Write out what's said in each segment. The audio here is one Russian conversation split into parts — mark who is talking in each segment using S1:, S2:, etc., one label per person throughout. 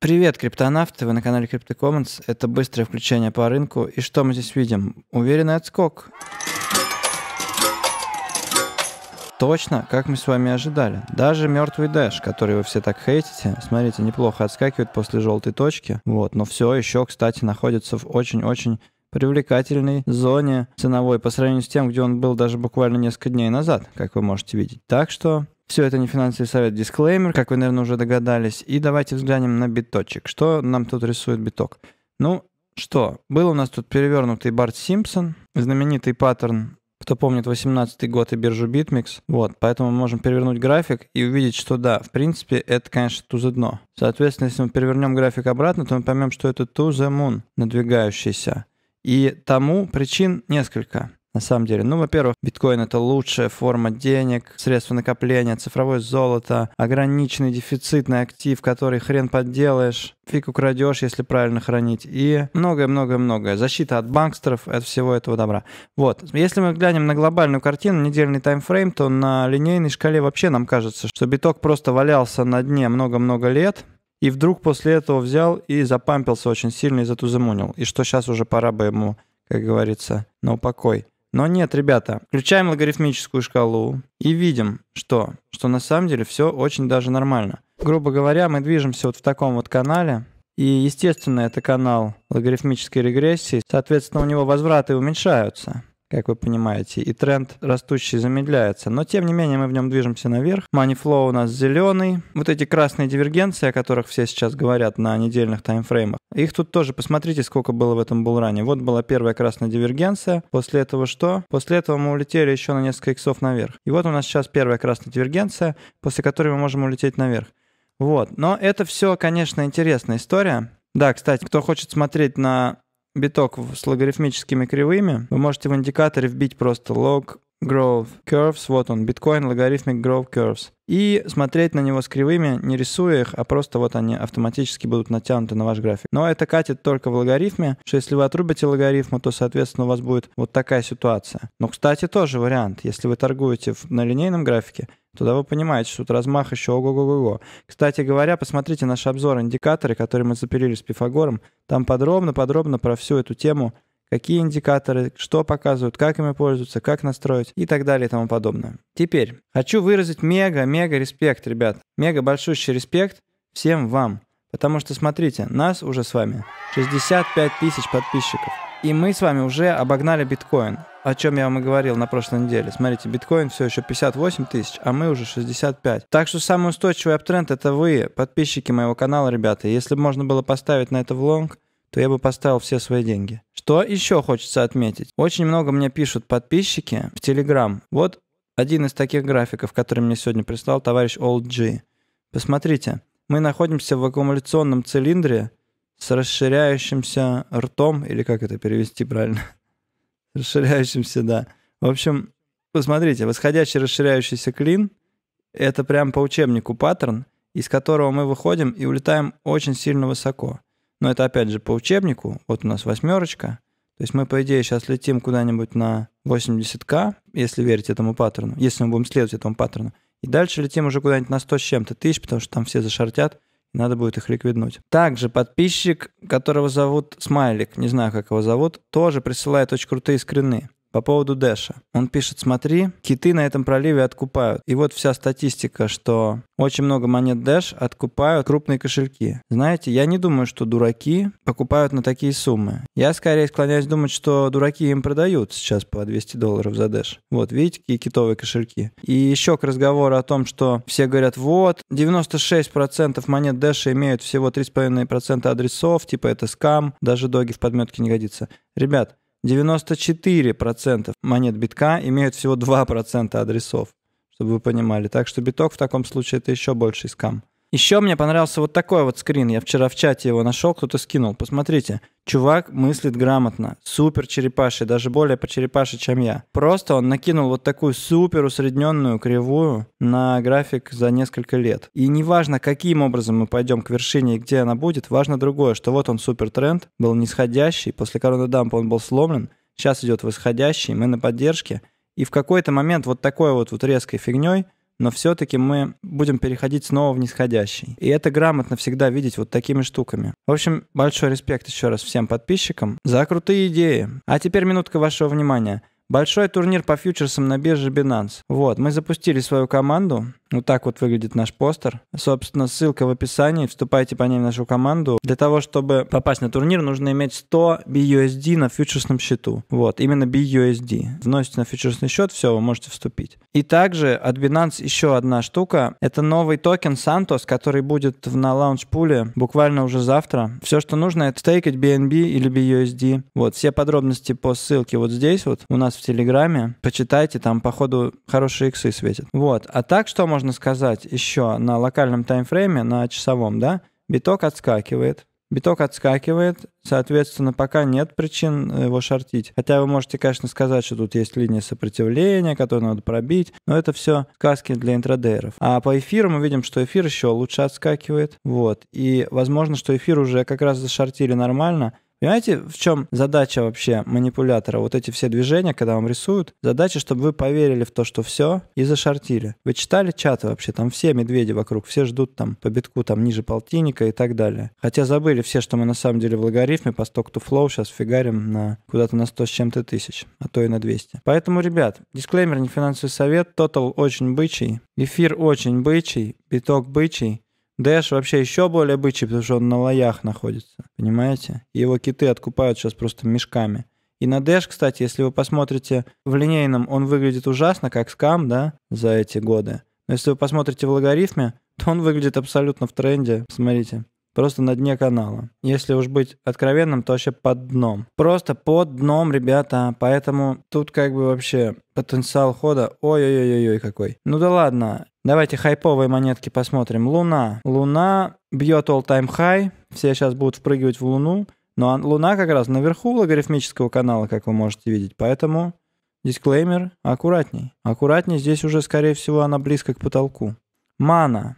S1: Привет, криптонавты! Вы на канале Crypto Commons. Это быстрое включение по рынку. И что мы здесь видим? Уверенный отскок. Точно, как мы с вами ожидали. Даже мертвый дэш, который вы все так хейтите, смотрите, неплохо отскакивает после желтой точки. Вот, но все еще, кстати, находится в очень-очень привлекательной зоне ценовой по сравнению с тем, где он был даже буквально несколько дней назад, как вы можете видеть. Так что все это не финансовый совет, дисклеймер, как вы, наверное, уже догадались. И давайте взглянем на биточек. Что нам тут рисует биток? Ну, что? Был у нас тут перевернутый Барт Симпсон, знаменитый паттерн, кто помнит, 18 й год и биржу BitMEX. Вот, поэтому мы можем перевернуть график и увидеть, что да, в принципе, это, конечно, to the дно. Соответственно, если мы перевернем график обратно, то мы поймем, что это to the moon, надвигающийся. И тому причин несколько на самом деле. Ну, во-первых, биткоин — это лучшая форма денег, средства накопления, цифровое золото, ограниченный дефицитный актив, который хрен подделаешь, фиг украдешь, если правильно хранить, и многое-многое-многое. Защита от банкстеров, от всего этого добра. Вот. Если мы глянем на глобальную картину, недельный таймфрейм, то на линейной шкале вообще нам кажется, что биток просто валялся на дне много-много лет, и вдруг после этого взял и запампился очень сильно и затузамунил. И что сейчас уже пора бы ему, как говорится, на упокой. Но нет, ребята, включаем логарифмическую шкалу и видим, что, что на самом деле все очень даже нормально. Грубо говоря, мы движемся вот в таком вот канале, и, естественно, это канал логарифмической регрессии, соответственно, у него возвраты уменьшаются как вы понимаете, и тренд растущий замедляется. Но, тем не менее, мы в нем движемся наверх. Money flow у нас зеленый. Вот эти красные дивергенции, о которых все сейчас говорят на недельных таймфреймах, их тут тоже, посмотрите, сколько было в этом булране. Вот была первая красная дивергенция. После этого что? После этого мы улетели еще на несколько иксов наверх. И вот у нас сейчас первая красная дивергенция, после которой мы можем улететь наверх. Вот. Но это все, конечно, интересная история. Да, кстати, кто хочет смотреть на биток с логарифмическими кривыми, вы можете в индикаторе вбить просто log growth curves, вот он, биткоин логарифмик growth curves, и смотреть на него с кривыми, не рисуя их, а просто вот они автоматически будут натянуты на ваш график. Но это катит только в логарифме, что если вы отрубите логарифм, то, соответственно, у вас будет вот такая ситуация. Но, кстати, тоже вариант, если вы торгуете на линейном графике, тогда вы понимаете, что тут размах еще ого-го-го-го. Кстати говоря, посмотрите наш обзор индикаторы, которые мы запилили с Пифагором. Там подробно-подробно про всю эту тему, какие индикаторы, что показывают, как ими пользоваться, как настроить и так далее и тому подобное. Теперь хочу выразить мега-мега респект, ребят. Мега большущий респект всем вам. Потому что, смотрите, нас уже с вами 65 тысяч подписчиков. И мы с вами уже обогнали биткоин, о чем я вам и говорил на прошлой неделе. Смотрите, биткоин все еще 58 тысяч, а мы уже 65. Так что самый устойчивый аптренд это вы, подписчики моего канала, ребята. Если бы можно было поставить на это влонг, то я бы поставил все свои деньги. Что еще хочется отметить? Очень много мне пишут подписчики в Телеграм. Вот один из таких графиков, который мне сегодня прислал товарищ Old G. Посмотрите, мы находимся в аккумуляционном цилиндре с расширяющимся ртом, или как это перевести правильно? расширяющимся, да. В общем, посмотрите, восходящий расширяющийся клин — это прям по учебнику паттерн, из которого мы выходим и улетаем очень сильно высоко. Но это опять же по учебнику, вот у нас восьмерочка, то есть мы, по идее, сейчас летим куда-нибудь на 80к, если верить этому паттерну, если мы будем следовать этому паттерну, и дальше летим уже куда-нибудь на 100 с чем-то тысяч, потому что там все зашортят, надо будет их ликвиднуть. Также подписчик, которого зовут Смайлик, не знаю, как его зовут, тоже присылает очень крутые скрины. По поводу Дэша. Он пишет, смотри, киты на этом проливе откупают. И вот вся статистика, что очень много монет Дэш откупают крупные кошельки. Знаете, я не думаю, что дураки покупают на такие суммы. Я скорее склоняюсь думать, что дураки им продают сейчас по 200 долларов за Дэш. Вот, видите, какие китовые кошельки. И еще к разговору о том, что все говорят, вот, 96% монет Dash имеют всего 3,5% адресов, типа это скам, даже доги в подметке не годится. Ребят, 94% монет битка имеют всего 2% адресов, чтобы вы понимали. Так что биток в таком случае это еще больший скам. Еще мне понравился вот такой вот скрин. Я вчера в чате его нашел, кто-то скинул. Посмотрите. Чувак мыслит грамотно. Супер черепаший, даже более по черепаше, чем я. Просто он накинул вот такую супер усредненную кривую на график за несколько лет. И неважно, каким образом мы пойдем к вершине и где она будет, важно другое, что вот он супер тренд, был нисходящий, после короны дампа он был сломлен, сейчас идет восходящий, мы на поддержке. И в какой-то момент вот такой вот, вот резкой фигней – но все-таки мы будем переходить снова в нисходящий. И это грамотно всегда видеть вот такими штуками. В общем, большой респект еще раз всем подписчикам за крутые идеи. А теперь минутка вашего внимания — Большой турнир по фьючерсам на бирже Binance. Вот, мы запустили свою команду. Вот так вот выглядит наш постер. Собственно, ссылка в описании. Вступайте по ней в нашу команду. Для того, чтобы попасть на турнир, нужно иметь 100 BUSD на фьючерсном счету. Вот, именно BUSD. Вносите на фьючерсный счет, все, вы можете вступить. И также от Binance еще одна штука. Это новый токен Santos, который будет на лаунч-пуле буквально уже завтра. Все, что нужно, это стейкать BNB или BUSD. Вот, все подробности по ссылке вот здесь вот. У нас в Телеграме. Почитайте, там, походу, хорошие иксы светят. Вот. А так, что можно сказать еще на локальном таймфрейме, на часовом, да? Биток отскакивает. Биток отскакивает, соответственно, пока нет причин э, его шортить. Хотя вы можете, конечно, сказать, что тут есть линия сопротивления, которую надо пробить, но это все сказки для интрадейров А по эфиру мы видим, что эфир еще лучше отскакивает, вот. И возможно, что эфир уже как раз зашортили нормально, Понимаете, в чем задача вообще манипулятора? Вот эти все движения, когда вам рисуют, задача, чтобы вы поверили в то, что все, и зашортили. Вы читали чаты вообще? Там все медведи вокруг, все ждут там по битку там ниже полтинника и так далее. Хотя забыли все, что мы на самом деле в логарифме по сток to flow сейчас фигарим на куда-то на 100 с чем-то тысяч, а то и на 200. Поэтому, ребят, дисклеймер не финансовый совет, тотал очень бычий, эфир очень бычий, биток бычий, Дэш вообще еще более бычий, потому что он на лоях находится, понимаете? Его киты откупают сейчас просто мешками. И на Дэш, кстати, если вы посмотрите в линейном, он выглядит ужасно, как скам, да, за эти годы. Но если вы посмотрите в логарифме, то он выглядит абсолютно в тренде. Смотрите просто на дне канала. Если уж быть откровенным, то вообще под дном. Просто под дном, ребята. Поэтому тут как бы вообще потенциал хода ой-ой-ой-ой какой. Ну да ладно. Давайте хайповые монетки посмотрим. Луна. Луна бьет all-time high. Все сейчас будут впрыгивать в Луну. Но ну, а Луна как раз наверху логарифмического канала, как вы можете видеть. Поэтому дисклеймер аккуратней. Аккуратней, здесь уже, скорее всего, она близко к потолку. Мана.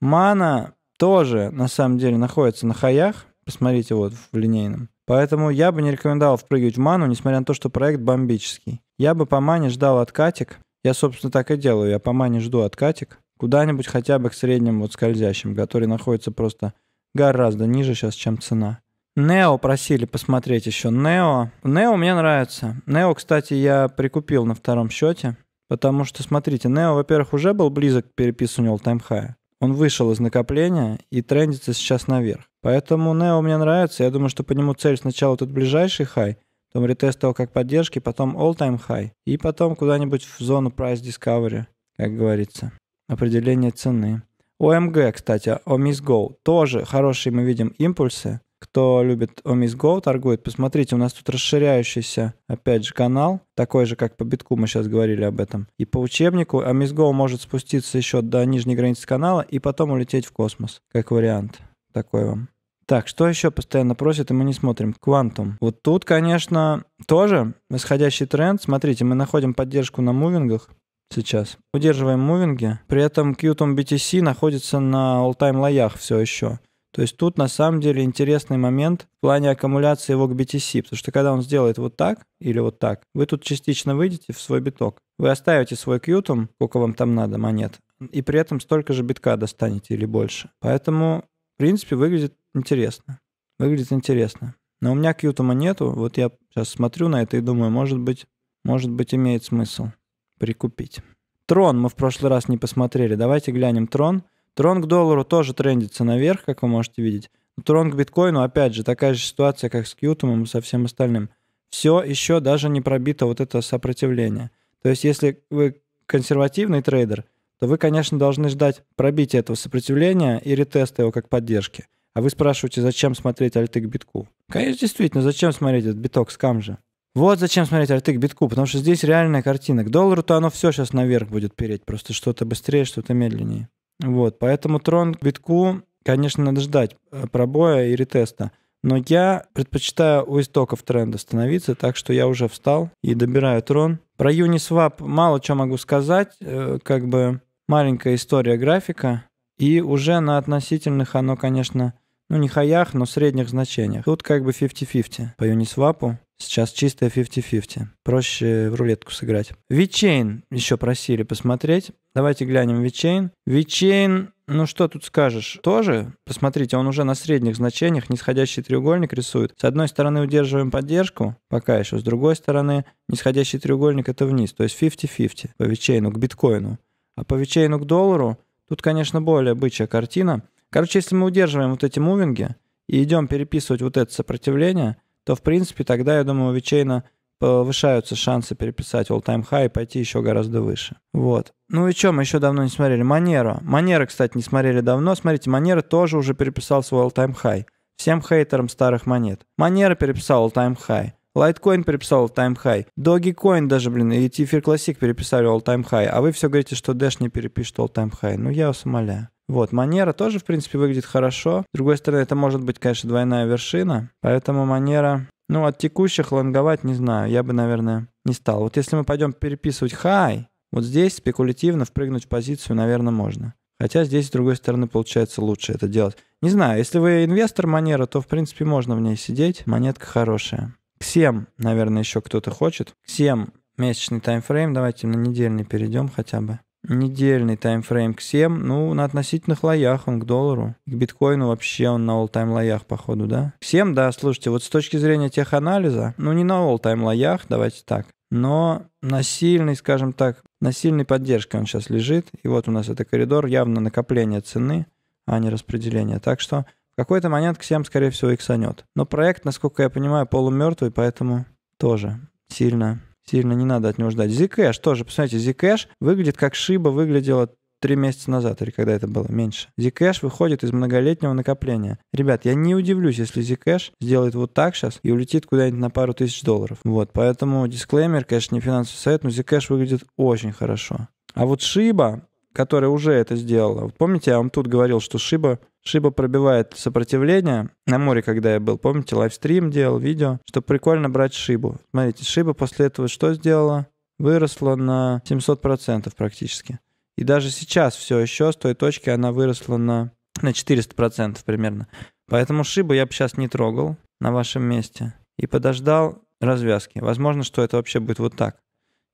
S1: Мана тоже, на самом деле, находится на хаях. Посмотрите вот в линейном. Поэтому я бы не рекомендовал впрыгивать в ману, несмотря на то, что проект бомбический. Я бы по мане ждал откатик. Я, собственно, так и делаю. Я по мане жду откатик. Куда-нибудь хотя бы к средним вот скользящим, который находится просто гораздо ниже сейчас, чем цена. Нео просили посмотреть еще. Нео. Нео мне нравится. Нео, кстати, я прикупил на втором счете. Потому что, смотрите, Нео, во-первых, уже был близок к переписыванию all-time high. Он вышел из накопления и трендится сейчас наверх. Поэтому Нео мне нравится. Я думаю, что по нему цель сначала тут ближайший хай, потом ретест того как поддержки, потом all-time high и потом куда-нибудь в зону price discovery, как говорится. Определение цены. ОМГ, кстати, о Miss Go тоже хорошие мы видим импульсы кто любит Omis Go, торгует, посмотрите, у нас тут расширяющийся, опять же, канал, такой же, как по битку мы сейчас говорили об этом. И по учебнику Omis а Go может спуститься еще до нижней границы канала и потом улететь в космос, как вариант. Такой вам. Так, что еще постоянно просят, и мы не смотрим? Квантум. Вот тут, конечно, тоже восходящий тренд. Смотрите, мы находим поддержку на мувингах сейчас. Удерживаем мувинги. При этом Qtum BTC находится на all-time лоях все еще. То есть тут на самом деле интересный момент в плане аккумуляции его к BTC, потому что когда он сделает вот так или вот так, вы тут частично выйдете в свой биток. Вы оставите свой кьютум, сколько вам там надо монет, и при этом столько же битка достанете или больше. Поэтому, в принципе, выглядит интересно. Выглядит интересно. Но у меня кьютума нету, вот я сейчас смотрю на это и думаю, может быть, может быть имеет смысл прикупить. Трон мы в прошлый раз не посмотрели. Давайте глянем Трон. Трон к доллару тоже трендится наверх, как вы можете видеть. Но трон к биткоину, опять же, такая же ситуация, как с Кьютумом и со всем остальным. Все еще даже не пробито вот это сопротивление. То есть если вы консервативный трейдер, то вы, конечно, должны ждать пробития этого сопротивления и ретеста его как поддержки. А вы спрашиваете, зачем смотреть альты к битку? Конечно, действительно, зачем смотреть этот биток, скам же. Вот зачем смотреть альты к битку, потому что здесь реальная картина. К доллару-то оно все сейчас наверх будет переть, просто что-то быстрее, что-то медленнее. Вот, поэтому трон к битку, конечно, надо ждать э, пробоя и ретеста. Но я предпочитаю у истоков тренда становиться, так что я уже встал и добираю трон. Про Uniswap мало чего могу сказать, э, как бы маленькая история графика. И уже на относительных оно, конечно, ну не хаях, но средних значениях. Тут как бы 50-50 по Uniswap. Сейчас чистая 50-50. Проще в рулетку сыграть. Вичейн еще просили посмотреть. Давайте глянем Вичейн. Вичейн, ну что тут скажешь, тоже, посмотрите, он уже на средних значениях нисходящий треугольник рисует. С одной стороны удерживаем поддержку, пока еще, с другой стороны нисходящий треугольник это вниз, то есть 50-50 по Вичейну к биткоину. А по Вичейну к доллару, тут, конечно, более бычья картина. Короче, если мы удерживаем вот эти мувинги и идем переписывать вот это сопротивление – то, в принципе, тогда, я думаю, у Вичейна повышаются шансы переписать all-time high и пойти еще гораздо выше. Вот. Ну и чем мы еще давно не смотрели? манера манера кстати, не смотрели давно. Смотрите, Манера тоже уже переписал свой all-time high. Всем хейтерам старых монет. Манера переписал all-time high. Лайткоин переписал all-time high. Dogecoin даже, блин, и тифер Classic переписали all-time high. А вы все говорите, что Dash не перепишет all-time high. Ну, я вас умоляю. Вот, манера тоже, в принципе, выглядит хорошо. С другой стороны, это может быть, конечно, двойная вершина. Поэтому манера... Ну, от текущих лонговать не знаю. Я бы, наверное, не стал. Вот если мы пойдем переписывать хай, вот здесь спекулятивно впрыгнуть в позицию, наверное, можно. Хотя здесь, с другой стороны, получается лучше это делать. Не знаю, если вы инвестор Манера, то, в принципе, можно в ней сидеть. Монетка хорошая. Ксем, наверное, еще кто-то хочет. Ксем месячный таймфрейм. Давайте на недельный перейдем хотя бы недельный таймфрейм к 7, ну, на относительных лоях он к доллару. К биткоину вообще он на all-time лоях, походу, да? К 7, да, слушайте, вот с точки зрения теханализа, ну, не на all-time лоях, давайте так, но на сильной, скажем так, на сильной поддержке он сейчас лежит. И вот у нас это коридор, явно накопление цены, а не распределение. Так что в какой-то момент к 7, скорее всего, иксанет. Но проект, насколько я понимаю, полумертвый, поэтому тоже сильно сильно не надо от него ждать. Zcash тоже, посмотрите, Zcash выглядит как Шиба выглядела три месяца назад, или когда это было, меньше. Zcash выходит из многолетнего накопления. Ребят, я не удивлюсь, если Zcash сделает вот так сейчас и улетит куда-нибудь на пару тысяч долларов. Вот, поэтому дисклеймер, конечно, не финансовый совет, но Zcash выглядит очень хорошо. А вот Шиба, которая уже это сделала. Вот помните, я вам тут говорил, что Шиба Шиба пробивает сопротивление. На море, когда я был, помните, лайвстрим делал, видео, что прикольно брать Шибу. Смотрите, Шиба после этого что сделала? Выросла на 700% практически. И даже сейчас все еще с той точки она выросла на, на 400% примерно. Поэтому Шибу я бы сейчас не трогал на вашем месте. И подождал развязки. Возможно, что это вообще будет вот так.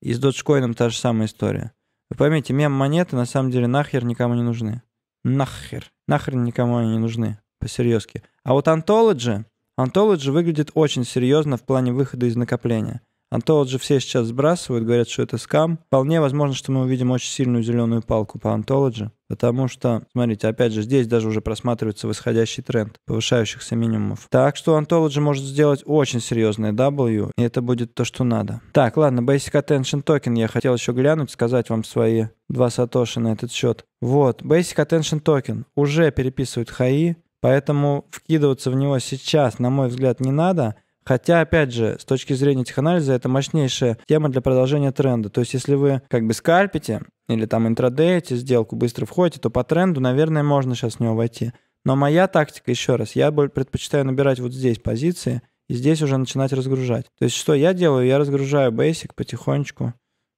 S1: И с доджкоином та же самая история. Вы поймите, мем-монеты на самом деле нахер никому не нужны. Нахер нахрен никому они не нужны, по-серьезки. А вот Anthology, Anthology выглядит очень серьезно в плане выхода из накопления. А то вот же все сейчас сбрасывают, говорят, что это скам. Вполне возможно, что мы увидим очень сильную зеленую палку по антологи, потому что, смотрите, опять же, здесь даже уже просматривается восходящий тренд повышающихся минимумов. Так что антологи может сделать очень серьезное W, и это будет то, что надо. Так, ладно, Basic Attention Token я хотел еще глянуть, сказать вам свои два сатоши на этот счет. Вот, Basic Attention Token уже переписывает хаи, поэтому вкидываться в него сейчас, на мой взгляд, не надо – Хотя, опять же, с точки зрения теханализа, это мощнейшая тема для продолжения тренда. То есть, если вы как бы скальпите или там интрадейте сделку, быстро входите, то по тренду, наверное, можно сейчас в него войти. Но моя тактика, еще раз, я предпочитаю набирать вот здесь позиции и здесь уже начинать разгружать. То есть, что я делаю? Я разгружаю Basic потихонечку,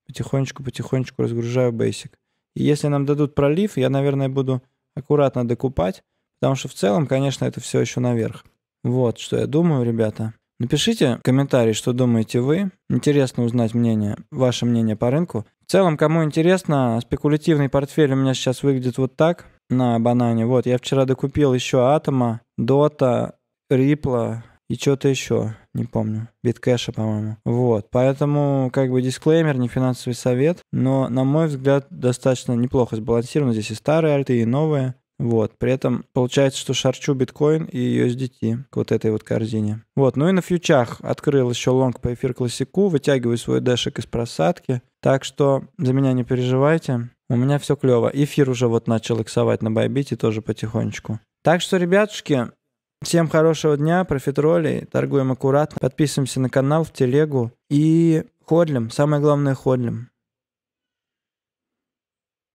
S1: потихонечку, потихонечку разгружаю Basic. И если нам дадут пролив, я, наверное, буду аккуратно докупать, потому что в целом, конечно, это все еще наверх. Вот, что я думаю, ребята. Напишите комментарий, что думаете вы. Интересно узнать мнение, ваше мнение по рынку. В целом, кому интересно, спекулятивный портфель у меня сейчас выглядит вот так на банане. Вот, я вчера докупил еще Атома, Дота, Рипла и что-то еще, не помню, биткэша, по-моему. Вот, поэтому как бы дисклеймер, не финансовый совет, но, на мой взгляд, достаточно неплохо сбалансировано. Здесь и старые альты, и новые. Вот. При этом получается, что шарчу биткоин и USDT к вот этой вот корзине. Вот. Ну и на фьючах открыл еще лонг по эфир классику, вытягиваю свой дэшек из просадки. Так что за меня не переживайте. У меня все клево. Эфир уже вот начал иксовать на Байбите тоже потихонечку. Так что, ребятушки, всем хорошего дня, профитролей, торгуем аккуратно, подписываемся на канал, в телегу и ходлим, самое главное ходлим.